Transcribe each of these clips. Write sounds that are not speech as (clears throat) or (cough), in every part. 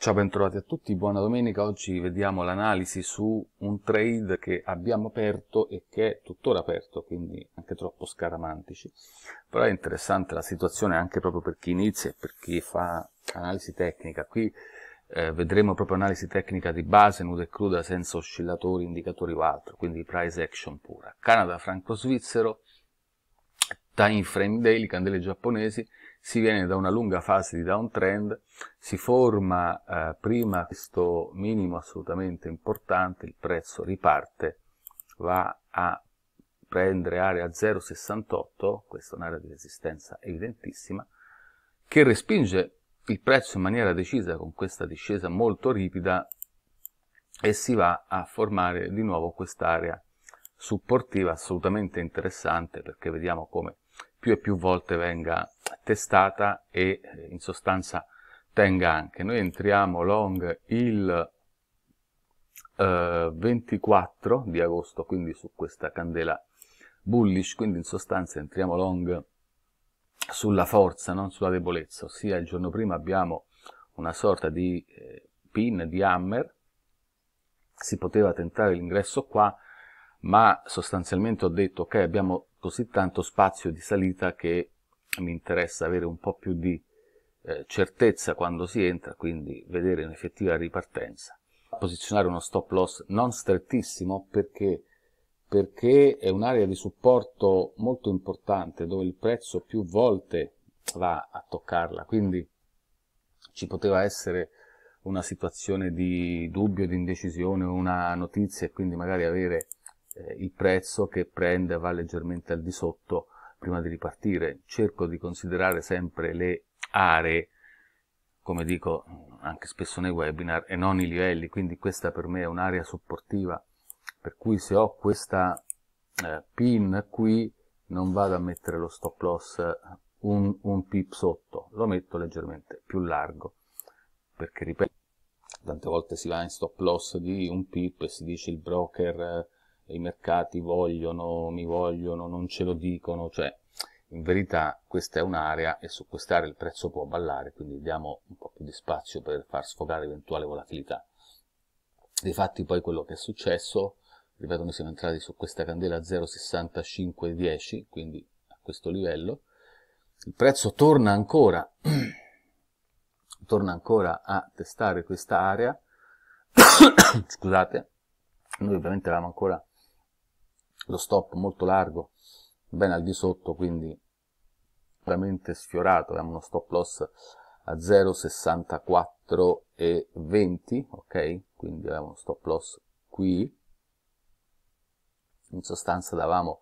Ciao, bentrovati a tutti, buona domenica. Oggi vediamo l'analisi su un trade che abbiamo aperto e che è tuttora aperto, quindi anche troppo scaramantici. Però è interessante la situazione anche proprio per chi inizia e per chi fa analisi tecnica. Qui eh, vedremo proprio analisi tecnica di base, nuda e cruda, senza oscillatori, indicatori o altro, quindi price action pura. Canada, franco svizzero, time frame daily, candele giapponesi, si viene da una lunga fase di downtrend, si forma eh, prima questo minimo assolutamente importante, il prezzo riparte, va a prendere area 0,68, questa è un'area di resistenza evidentissima, che respinge il prezzo in maniera decisa con questa discesa molto ripida e si va a formare di nuovo quest'area supportiva assolutamente interessante perché vediamo come più e più volte venga testata e eh, in sostanza tenga anche. Noi entriamo long il eh, 24 di agosto, quindi su questa candela bullish, quindi in sostanza entriamo long sulla forza, non sulla debolezza, ossia il giorno prima abbiamo una sorta di eh, pin, di hammer, si poteva tentare l'ingresso qua, ma sostanzialmente ho detto ok abbiamo così tanto spazio di salita che cioè, mi interessa avere un po' più di eh, certezza quando si entra, quindi vedere un'effettiva ripartenza. Posizionare uno stop loss non strettissimo perché, perché è un'area di supporto molto importante dove il prezzo più volte va a toccarla, quindi ci poteva essere una situazione di dubbio, di indecisione, una notizia e quindi magari avere eh, il prezzo che prende va leggermente al di sotto prima di ripartire, cerco di considerare sempre le aree, come dico anche spesso nei webinar, e non i livelli, quindi questa per me è un'area supportiva, per cui se ho questa eh, pin qui non vado a mettere lo stop loss un, un pip sotto, lo metto leggermente più largo, perché ripeto, tante volte si va in stop loss di un pip e si dice il broker eh, i mercati vogliono, mi vogliono, non ce lo dicono, cioè in verità questa è un'area e su quest'area il prezzo può ballare, quindi diamo un po' più di spazio per far sfogare eventuale volatilità. Difatti poi quello che è successo, ripeto noi siamo entrati su questa candela 0,6510, quindi a questo livello, il prezzo torna ancora, (clears throat) torna ancora a testare questa area, (coughs) scusate, noi ovviamente eravamo ancora lo stop molto largo, ben al di sotto, quindi veramente sfiorato, abbiamo uno stop loss a 0,64 e 20, ok? Quindi abbiamo uno stop loss qui, in sostanza davamo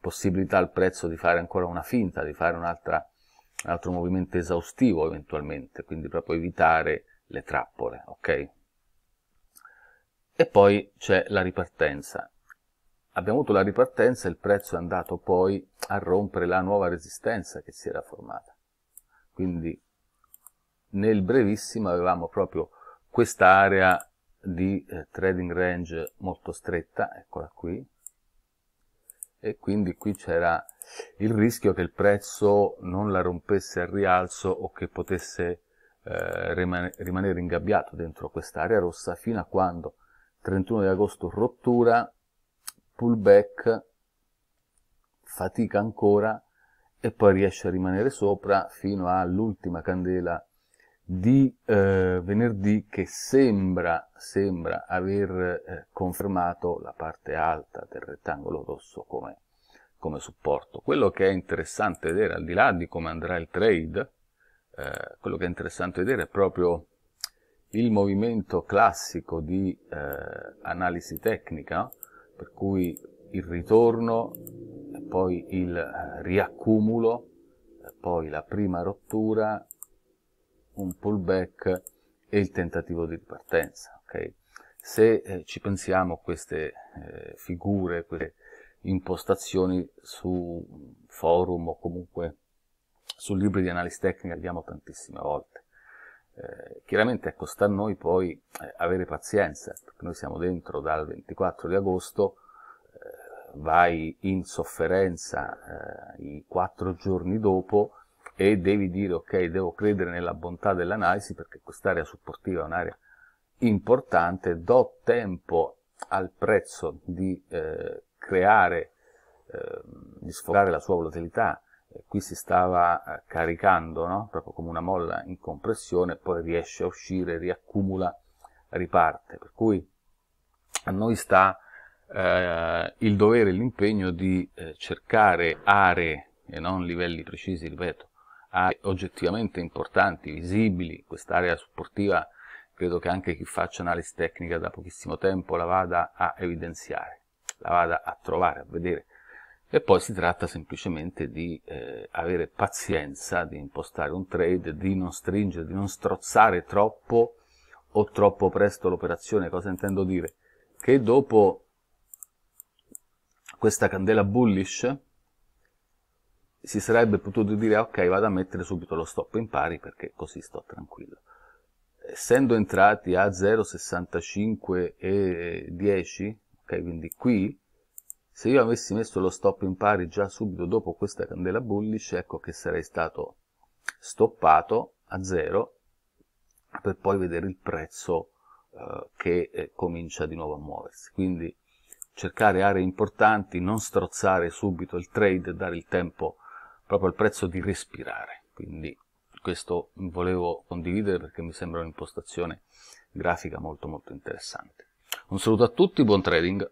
possibilità al prezzo di fare ancora una finta, di fare un altro movimento esaustivo eventualmente, quindi proprio evitare le trappole, ok? E poi c'è la ripartenza abbiamo avuto la ripartenza e il prezzo è andato poi a rompere la nuova resistenza che si era formata. Quindi nel brevissimo avevamo proprio quest'area di eh, trading range molto stretta, eccola qui, e quindi qui c'era il rischio che il prezzo non la rompesse al rialzo o che potesse eh, rimanere ingabbiato dentro quest'area rossa fino a quando 31 di agosto rottura pullback, fatica ancora e poi riesce a rimanere sopra fino all'ultima candela di eh, venerdì che sembra, sembra aver eh, confermato la parte alta del rettangolo rosso come, come, supporto. Quello che è interessante vedere, al di là di come andrà il trade, eh, quello che è interessante vedere è proprio il movimento classico di eh, analisi tecnica, no? per cui il ritorno, poi il riaccumulo, poi la prima rottura, un pullback e il tentativo di ripartenza. Okay? Se eh, ci pensiamo a queste eh, figure, queste impostazioni su forum o comunque su libri di analisi tecnica, li abbiamo tantissime volte. Eh, chiaramente ecco, sta a noi poi eh, avere pazienza, perché noi siamo dentro dal 24 di agosto, eh, vai in sofferenza eh, i quattro giorni dopo e devi dire ok, devo credere nella bontà dell'analisi perché quest'area supportiva è un'area importante, do tempo al prezzo di eh, creare, ehm, di sfogare la sua volatilità eh, qui si stava eh, caricando no? proprio come una molla in compressione poi riesce a uscire, riaccumula, riparte per cui a noi sta eh, il dovere e l'impegno di eh, cercare aree e non livelli precisi, ripeto aree oggettivamente importanti, visibili quest'area supportiva credo che anche chi faccia analisi tecnica da pochissimo tempo la vada a evidenziare la vada a trovare, a vedere e poi si tratta semplicemente di eh, avere pazienza, di impostare un trade, di non stringere, di non strozzare troppo o troppo presto l'operazione. Cosa intendo dire? Che dopo questa candela bullish si sarebbe potuto dire ok vado a mettere subito lo stop in pari perché così sto tranquillo. Essendo entrati a 0,65 e 10, ok, quindi qui se io avessi messo lo stop in pari già subito dopo questa candela bullish, ecco che sarei stato stoppato a zero per poi vedere il prezzo eh, che eh, comincia di nuovo a muoversi. Quindi cercare aree importanti, non strozzare subito il trade, dare il tempo proprio al prezzo di respirare. Quindi questo volevo condividere perché mi sembra un'impostazione grafica molto molto interessante. Un saluto a tutti, buon trading!